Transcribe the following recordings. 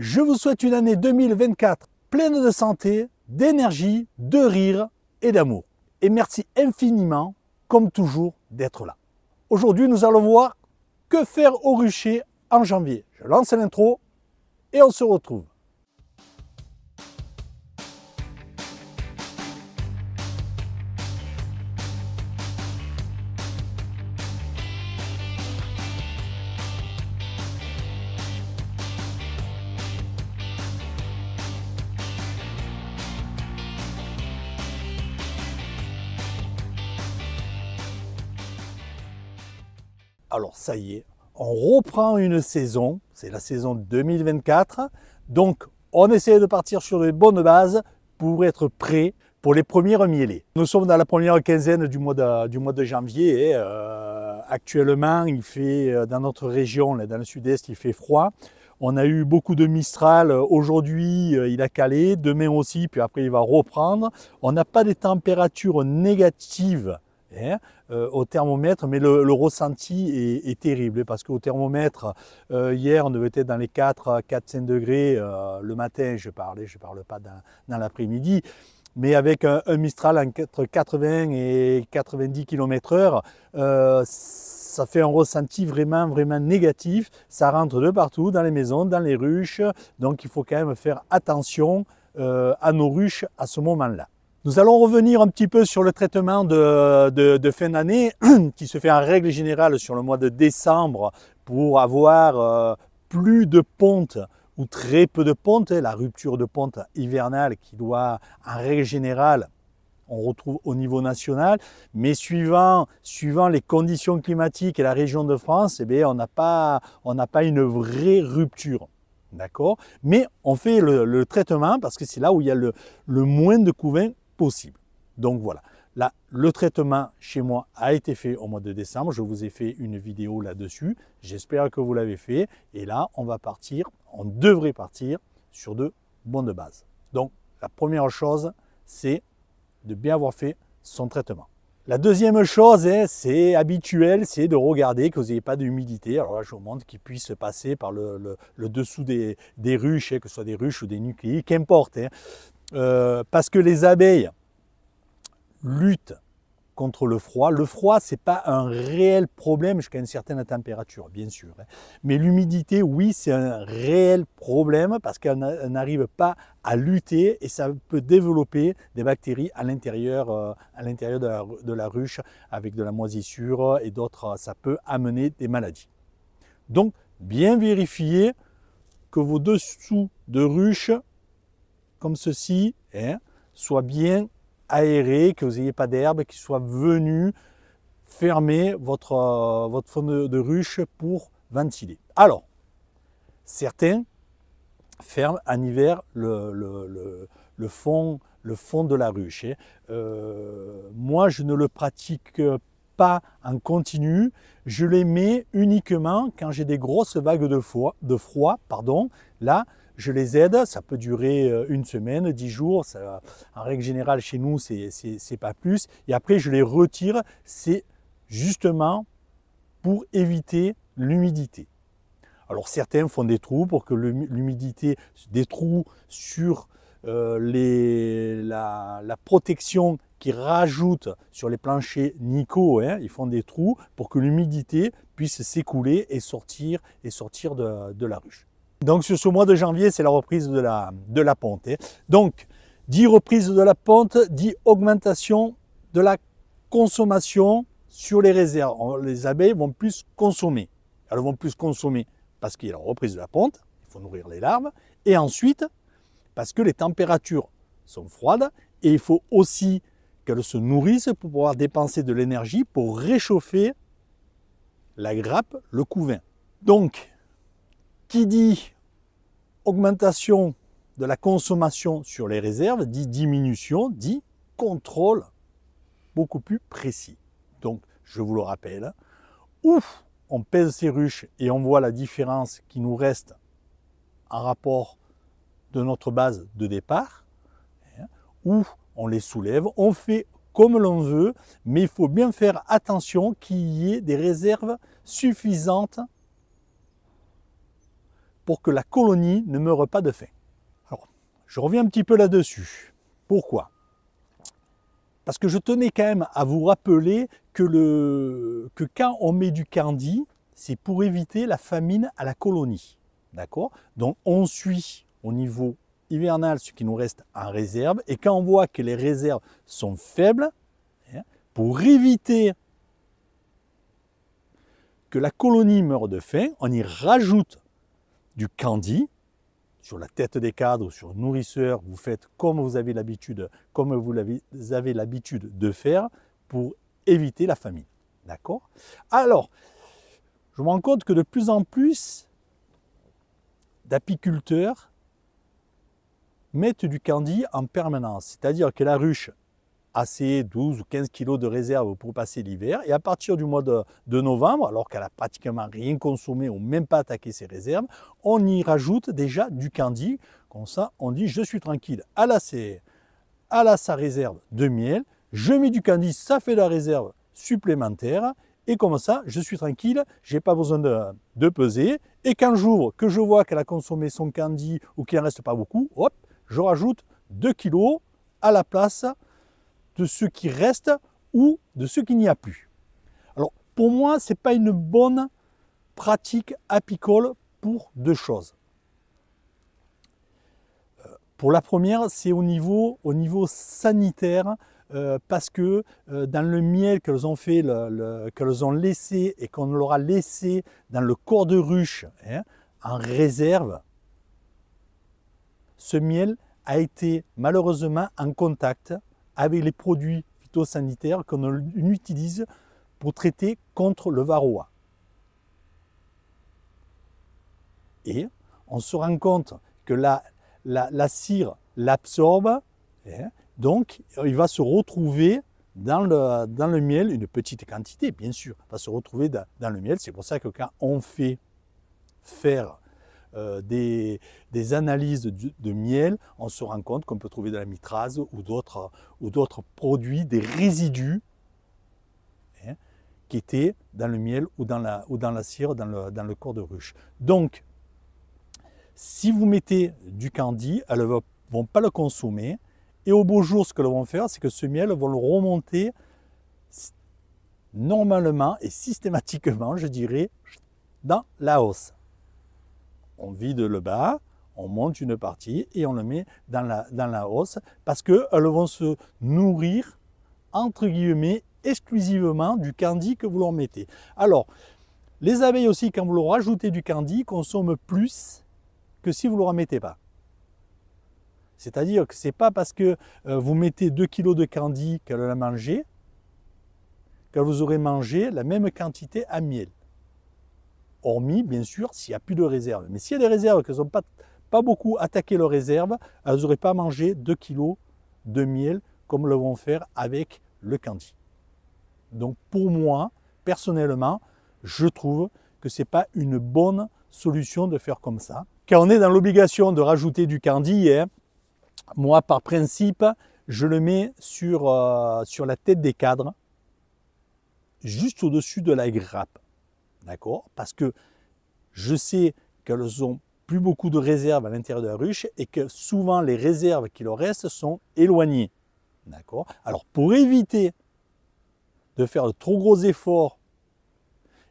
Je vous souhaite une année 2024 pleine de santé, d'énergie, de rire et d'amour. Et merci infiniment, comme toujours, d'être là. Aujourd'hui, nous allons voir que faire au rucher en janvier. Je lance l'intro et on se retrouve. alors ça y est, on reprend une saison, c'est la saison 2024. Donc on essaie de partir sur les bonnes bases pour être prêts pour les premiers mielées. Nous sommes dans la première quinzaine du mois de, janvier. Et, euh, actuellement, il fait euh, dans notre région, dans le sud-est, il fait froid. On a eu beaucoup de mistral. Euh, aujourd'hui, il a calé, demain aussi, puis après, il va reprendre. On n'a pas des températures négatives Hein, euh, au thermomètre, mais le, ressenti est, terrible parce qu'au thermomètre, euh, hier on devait être dans les 4, 4 5 degrés euh, le matin, je parlais, je ne parle pas dans, l'après-midi, mais avec un, Mistral entre 80 et 90 km/h, ça fait un ressenti vraiment, vraiment négatif. Ça rentre de partout, dans les maisons, dans les ruches, donc il faut quand même faire attention à nos ruches à ce moment-là. Nous allons revenir un petit peu sur le traitement de, fin d'année qui se fait en règle générale sur le mois de décembre pour avoir euh, plus de pontes ou très peu de pontes. la rupture de ponte hivernale qui doit en règle générale on retrouve au niveau national, mais suivant, les conditions climatiques et la région de France, eh bien, on n'a pas, une vraie rupture. D'accord Mais on fait le, traitement parce que c'est là où il y a le, le moins de couvain donc voilà, là, le traitement chez moi a été fait au mois de décembre. Je vous ai fait une vidéo là-dessus. J'espère que vous l'avez fait. Et là, on va partir, on devrait partir sur de bonnes bases. Donc la première chose, c'est de bien avoir fait son traitement. La deuxième chose, hein, c'est habituel, c'est de regarder que vous n'ayez pas d'humidité. Alors là, je vous montre qu'il puisse passer par le, dessous des, des, ruches, hein, que ce soit des ruches ou des nucléiques, qu'importe. Hein. Euh, parce que les abeilles luttent contre le froid. Le froid, ce n'est pas un réel problème jusqu'à une certaine température, bien sûr. Hein. Mais l'humidité, oui, c'est un réel problème parce qu'elle n'arrive pas à lutter et ça peut développer des bactéries à l'intérieur, euh, de la, de la ruche avec de la moisissure et d'autres. Ça peut amener des maladies. Donc, bien vérifier que vos dessous de ruche comme ceci hein, soit bien aéré, que vous n'ayez pas d'herbe, qui soit venu fermer votre, euh, votre fond de, ruche pour ventiler. Alors, certains ferment en hiver le, fond, le fond de la ruche. Hein. Euh, moi, je ne le pratique pas en continu. Je les mets uniquement quand j'ai des grosses vagues de froid. De froid pardon. Là, je les aide. Ça peut durer euh, une semaine, dix jours. en règle générale, chez nous, c'est pas plus. Et après, je les retire. C'est justement pour éviter l'humidité. Alors certains font des trous pour que l'humidité, des trous sur euh, les, la, protection qui rajoutent sur les planchers Nico, hein. ils font des trous pour que l'humidité puisse s'écouler et sortir, et sortir de la ruche. Donc sur ce mois de janvier, c'est la reprise de la, de la ponte. Hein. Donc, dit reprise de la ponte, dit augmentation de la consommation sur les réserves. Les abeilles vont plus consommer. Elles vont plus consommer parce qu'il y a la reprise de la ponte, il faut nourrir les larves, et ensuite parce que les températures sont froides et il faut aussi qu'elles se nourrissent pour pouvoir dépenser de l'énergie pour réchauffer la grappe, le couvain. Donc, qui dit augmentation de la consommation sur les réserves, dit diminution, dit contrôle beaucoup plus précis. Donc, je vous le rappelle, ou on pèse ses ruches et on voit la différence qui nous reste en rapport de notre base de départ, hein, ou on les soulève, on fait comme l'on veut, mais il faut bien faire attention qu'il y ait des réserves suffisantes que la colonie ne meure pas de faim. Alors, je reviens un petit peu là-dessus. Pourquoi Parce que je tenais quand même à vous rappeler que, le, que quand on met du candy, c'est pour éviter la famine à la colonie. D'accord Donc on suit au niveau hivernal ce qui nous reste en réserve. Et quand on voit que les réserves sont faibles, hein, pour éviter que la colonie meure de faim, on y rajoute du candy sur la tête des cadres ou sur nourrisseur. Vous faites comme vous avez l'habitude, comme vous avez l'habitude de faire pour éviter la famine. D'accord Alors, je me rends compte que de plus en plus d'apiculteurs mettent du candy en permanence. C'est-à-dire que la ruche, assez 12 ou 15 kilos de réserve pour passer l'hiver. Et à partir du mois de, novembre, alors qu'elle a pratiquement rien consommé ou même pas attaqué ses réserves, on y rajoute déjà du candy. Comme ça, on dit je suis tranquille. À la à la sa réserve de miel, je mets du candy, ça fait la réserve supplémentaire. Et comme ça, je suis tranquille, j'ai pas besoin de, peser. Et qu'un jour que je vois qu'elle a consommé son candy ou qu'il n'en reste pas beaucoup, hop, je rajoute 2 kg à la place de ce qui reste ou de ce qui n'y a plus. Alors pour moi, ce n'est pas une bonne pratique apicole pour deux choses. Euh, pour la première, c'est au niveau, au niveau sanitaire, euh, parce que euh, dans le miel qu'elles ont fait, qu'elles ont laissé et qu'on leur a laissé dans le corps de ruche hein, en réserve, ce miel a été malheureusement en contact avec les produits phytosanitaires qu'on utilise pour traiter contre le varroa. Et on se rend compte que la, cire l'absorbe, hein, donc il va se retrouver dans le, dans le, miel, une petite quantité bien sûr, va se retrouver dans le miel. C'est pour ça que quand on fait faire euh, des, analyses de, miel, on se rend compte qu'on peut trouver de la mitrase ou d'autres, ou d'autres produits, des résidus hein, qui étaient dans le miel ou dans la, dans la cire, dans le, corps de ruche. Donc, si vous mettez du candy, elles ne vont pas le consommer. Et au beau jour, ce qu'elles vont faire, c'est que ce miel, va vont le remonter normalement et systématiquement, je dirais, dans la hausse. On vide le bas, on monte une partie et on le met dans la, dans la hausse parce qu'elles vont se nourrir, entre guillemets, exclusivement du candy que vous leur mettez. Alors, les abeilles aussi, quand vous leur rajoutez du candy, consomment plus que si vous ne leur mettez pas. C'est-à-dire que ce n'est pas parce que euh, vous mettez 2 kg de candy qu'elles a mangé, que vous aurez mangé la même quantité à miel hormis bien sûr s'il n'y a plus de réserve. Mais s'il y a des réserves qui ne pas, pas beaucoup attaqué leurs réserves, elles n'auraient pas mangé 2 kg de miel comme le vont faire avec le candy. Donc pour moi, personnellement, je trouve que ce n'est pas une bonne solution de faire comme ça. Quand on est dans l'obligation de rajouter du candy, hein, moi par principe, je le mets euh, sur la tête des cadres, juste au-dessus de la grappe. D'accord Parce que je sais qu'elles ont plus beaucoup de réserves à l'intérieur de la ruche et que souvent les réserves qui leur restent sont éloignées. D'accord Alors pour éviter de faire de trop gros efforts,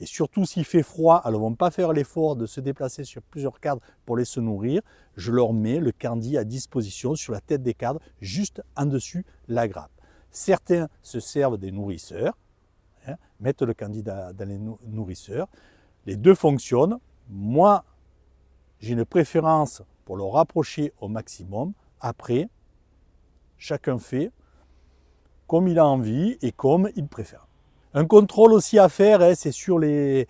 et surtout s'il fait froid, elles ne vont pas faire l'effort de se déplacer sur plusieurs cadres pour les se nourrir, je leur mets le candy à disposition sur la tête des cadres, juste en dessus la grappe. Certains se servent des nourrisseurs, Hein, mettre le candidat dans les nourrisseurs. Les deux fonctionnent. Moi, j'ai une préférence pour le rapprocher au maximum. Après, chacun fait comme il a envie et comme il préfère. Un contrôle aussi à faire, hein, c'est sur les,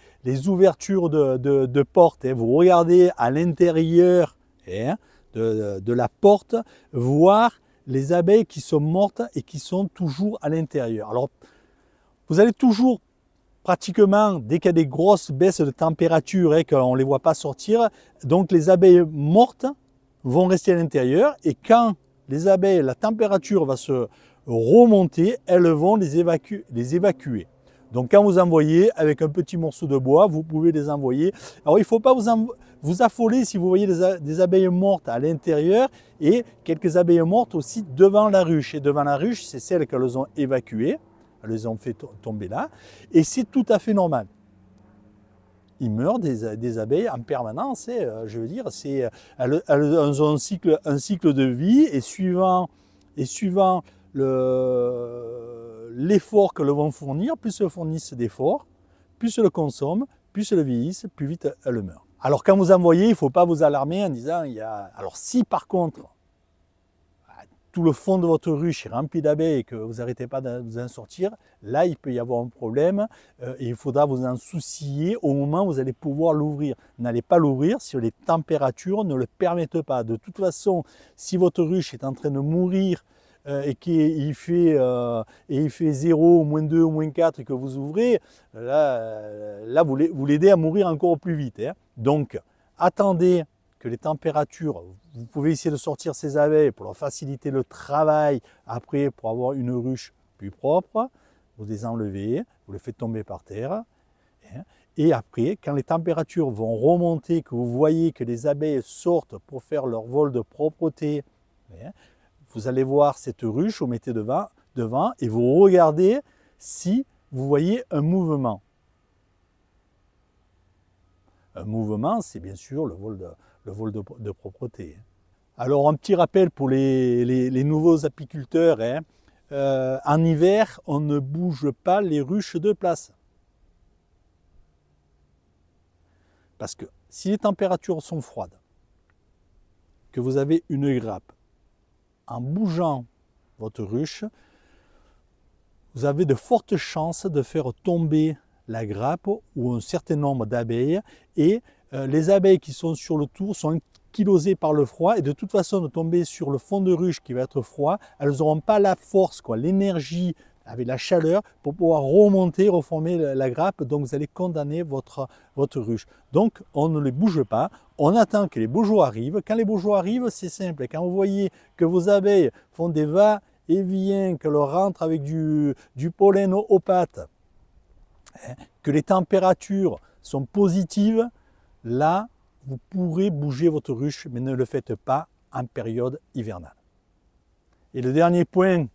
ouvertures de, portes. Hein. Vous regardez à l'intérieur de, de, la porte, voir les abeilles qui sont mortes et qui sont toujours à l'intérieur. Alors, vous allez toujours pratiquement, dès qu'il y a des grosses baisses de température et qu'on ne les voit pas sortir, donc les abeilles mortes vont rester à l'intérieur et quand les abeilles, la température va se remonter, elles vont les, évacuer. Donc quand vous envoyez avec un petit morceau de bois, vous pouvez les envoyer. Alors il ne faut pas vous, affoler si vous voyez des, abeilles mortes à l'intérieur et quelques abeilles mortes aussi devant la ruche. Et devant la ruche, c'est celles qu'elles ont évacuées les ont fait tomber là. Et c'est tout à fait normal. Ils meurent des, abeilles en permanence. Euh, je veux dire, c'est, elles, ont un cycle, de vie et suivant, et suivant l'effort que le vont fournir, plus elles fournissent d'efforts, plus elles le consomment, plus elles le vieillissent, plus vite elles meurent. Alors quand vous envoyez, il ne faut pas vous alarmer en disant, il y alors si par contre tout le fond de votre ruche est rempli d'abeilles et que vous n'arrêtez pas de vous en sortir, là il peut y avoir un problème euh, et il faudra vous en soucier au moment où vous allez pouvoir l'ouvrir. N'allez pas l'ouvrir si les températures ne le permettent pas. De toute façon, si votre ruche est en train de mourir euh, et qu'il fait, euh, et il fait 0, moins 2, moins 4 et que vous ouvrez, là, là vous l'aidez à mourir encore plus vite. Hein. Donc attendez que les températures, vous pouvez essayer de sortir ces abeilles pour leur faciliter le travail après pour avoir une ruche plus propre, vous les enlevez, vous les faites tomber par terre. Hein. Et après, quand les températures vont remonter, que vous voyez que les abeilles sortent pour faire leur vol de propreté, hein, vous allez voir cette ruche, vous mettez devant, devant et vous regardez si vous voyez un mouvement. Un mouvement, c'est bien sûr le vol de, le vol de, propreté. Hein. Alors un petit rappel pour les, nouveaux apiculteurs. Hein. Euh, en hiver, on ne bouge pas les ruches de place. Parce que si les températures sont froides, que vous avez une grappe, en bougeant votre ruche, vous avez de fortes chances de faire tomber la grappe ou un certain nombre d'abeilles et euh, les abeilles qui sont sur le tour sont kilosées par le froid et de toute façon de tomber sur le fond de ruche qui va être froid, elles n'auront pas la force, quoi, l'énergie avec la chaleur pour pouvoir remonter, reformer la grappe. Donc vous allez condamner votre, ruche. Donc on ne les bouge pas, on attend que les beaux jours arrivent. Quand les beaux jours arrivent, c'est simple. Quand vous voyez que vos abeilles font des va et vient, qu'elles rentre avec du, du pollen aux pattes, hein, que les températures sont positives, Là, vous pourrez bouger votre ruche, mais ne le faites pas en période hivernale. Et le dernier point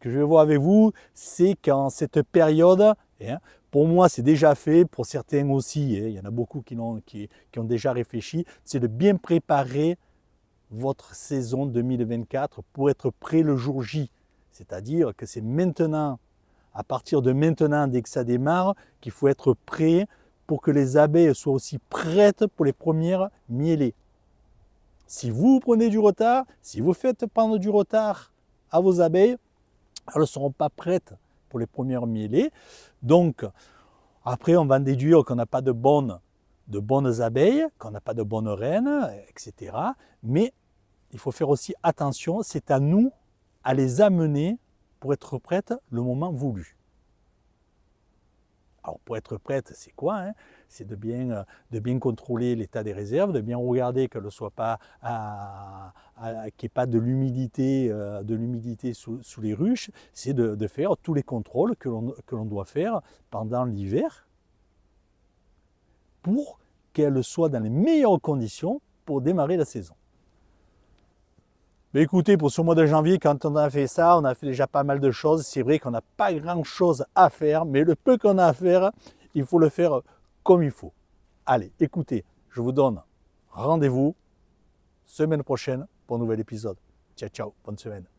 que je vais voir avec vous, c'est qu'en cette période, eh, pour moi c'est déjà fait, pour certains aussi, eh, il y en a beaucoup qui ont, qui ont déjà réfléchi, c'est de bien préparer votre saison 2024 pour être prêt le jour J. C'est-à-dire que c'est maintenant, à partir de maintenant, dès que ça démarre, qu'il faut être prêt pour que les abeilles soient aussi prêtes pour les premières mielées. Si vous prenez du retard, si vous faites prendre du retard à vos abeilles, elles ne seront pas prêtes pour les premières mielées. Donc, après, on va déduire qu'on n'a pas de bonnes, de bonnes abeilles, qu'on n'a pas de bonnes reines, etc. Mais il faut faire aussi attention, c'est à nous à les amener pour être prêtes le moment voulu. Alors pour être prête, c'est quoi hein? C'est de bien, euh, de bien contrôler l'état des réserves, de bien regarder qu'elle ne soit pas euh, euh, qu'il n'y ait pas de l'humidité, de l'humidité sous, les ruches. C'est de, de, faire tous les contrôles que l'on doit faire pendant l'hiver pour qu'elle soit dans les meilleures conditions pour démarrer la saison écoutez, pour ce mois de janvier, quand on a fait ça, on a fait déjà pas mal de choses. C'est vrai qu'on n'a pas grand-chose à faire, mais le peu qu'on a à faire, il faut le faire comme il faut. Allez, écoutez, je vous donne rendez-vous semaine prochaine pour un nouvel épisode. Ciao, ciao, bonne semaine.